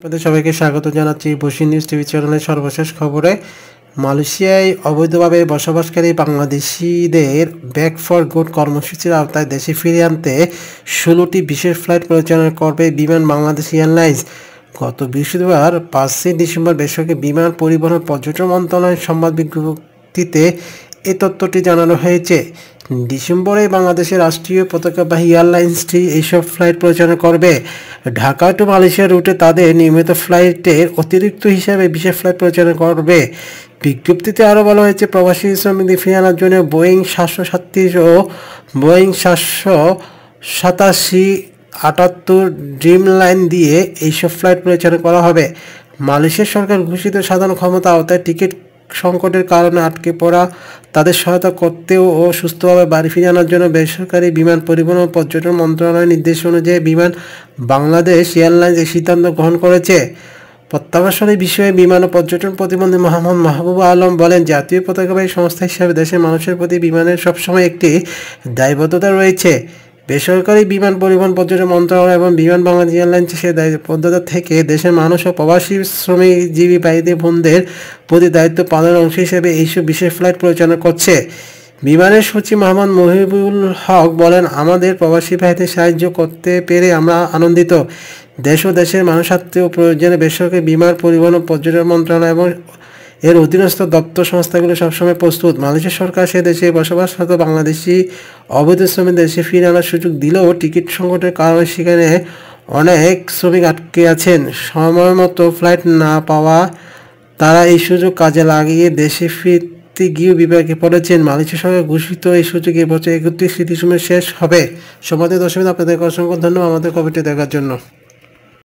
আপনাদের সবাইকে স্বাগত জানাচ্ছি বসি নিউজ টিভি চ্যানেলের সর্বশেষ খবরে মালয়েশিয়ায় অবৈধভাবে বসবাসকারী বাংলাদেশিদের ব্যাক ফর গুড কর্মসূচির আওতায় দেশে ফিরিয়ে আনতে ষোলোটি বিশেষ ফ্লাইট পরিচালনা করবে বিমান বাংলাদেশ এয়ারলাইন্স গত বৃহস্পতিবার পাঁচই ডিসেম্বর বেসরকারি বিমান পরিবহন পর্যটন মন্ত্রণালয়ের সংবাদ বিজ্ঞপ্তিতে এ তথ্যটি জানানো হয়েছে ডিসেম্বরে বাংলাদেশের রাষ্ট্রীয় পতাকাবাহী এয়ারলাইন্সটি এইসব ফ্লাইট পরিচালনা করবে ঢাকা টু মালয়েশিয়া রুটে তাদের নিয়মিত ফ্লাইটের অতিরিক্ত হিসাবে বিশেষ ফ্লাইট পরিচালনা করবে বিজ্ঞপ্তিতে আরও বলা হয়েছে প্রবাসী শ্রমিকদের ফিরে আনার জন্য বোয়িং সাতশো সাতত্রিশ ও বোয়িং সাতশো সাতাশি আটাত্তর ড্রিম লাইন দিয়ে এইসব ফ্লাইট পরিচালনা করা হবে মালয়েশিয়া সরকার ঘোষিত সাধারণ ক্ষমতা আওতায় টিকিট সংকটের কারণে আটকে পড়া তাদের সহায়তা করতেও ও সুস্থভাবে বাড়ি ফিরে আনার জন্য বেসরকারি বিমান পরিবহন ও পর্যটন মন্ত্রণালয়ের নির্দেশ অনুযায়ী বিমান বাংলাদেশ এয়ারলাইন্স এই সিদ্ধান্ত গ্রহণ করেছে প্রত্যাবাসনের বিষয়ে বিমান ও পর্যটন প্রতিমন্ত্রী মোহাম্মদ মাহবুব আলম বলেন জাতীয় পতাকাবাহী সংস্থা হিসাবে দেশের মানুষের প্রতি বিমানের সবসময় একটি দায়বদ্ধতা রয়েছে বেসরকারি বিমান পরিবহন পর্যটন মন্ত্রণালয় এবং বিমান বাংলাদেশ এয়ারলাইন্সের পদ্ধতি থেকে দেশের মানুষ ও প্রবাসী শ্রমিকজীবী বাড়িতে বোনদের প্রতি দায়িত্ব পালনের অংশ হিসেবে এইসব বিশেষ ফ্লাইট পরিচালনা করছে বিমানের সচিব মোহাম্মদ মহিবুল হক বলেন আমাদের প্রবাসী ভাইদের সাহায্য করতে পেরে আমরা আনন্দিত দেশ ও দেশের মানুষাত্মীয় প্রয়োজনে বেসরকারি বিমান পরিবহন ও পর্যটন মন্ত্রণালয় এবং এর অধীনস্থ দপ্তর সংস্থাগুলো সবসময় প্রস্তুত মালয়েশিয়া সরকার সে দেশে বসবাসরত বাংলাদেশি অবৈধ শ্রমিক দেশে ফিরে আনার সুযোগ দিলেও টিকিট সংকটের কারণে সেখানে অনেক শ্রমিক আটকে আছেন সময় মতো ফ্লাইট না পাওয়া তারা এই সুযোগ কাজে লাগিয়ে দেশে ফিরতে গিয়েও বিভাগে পড়েছেন মালয়েশিয়া সঙ্গে ঘোষিত এই সুযোগ এবছর একত্রিশ স্মৃতিসমূহ শেষ হবে সমাজের দশমীতে আপনাদের অসংখ্য ধন্যবাদ আমাদের কবিটি দেখার জন্য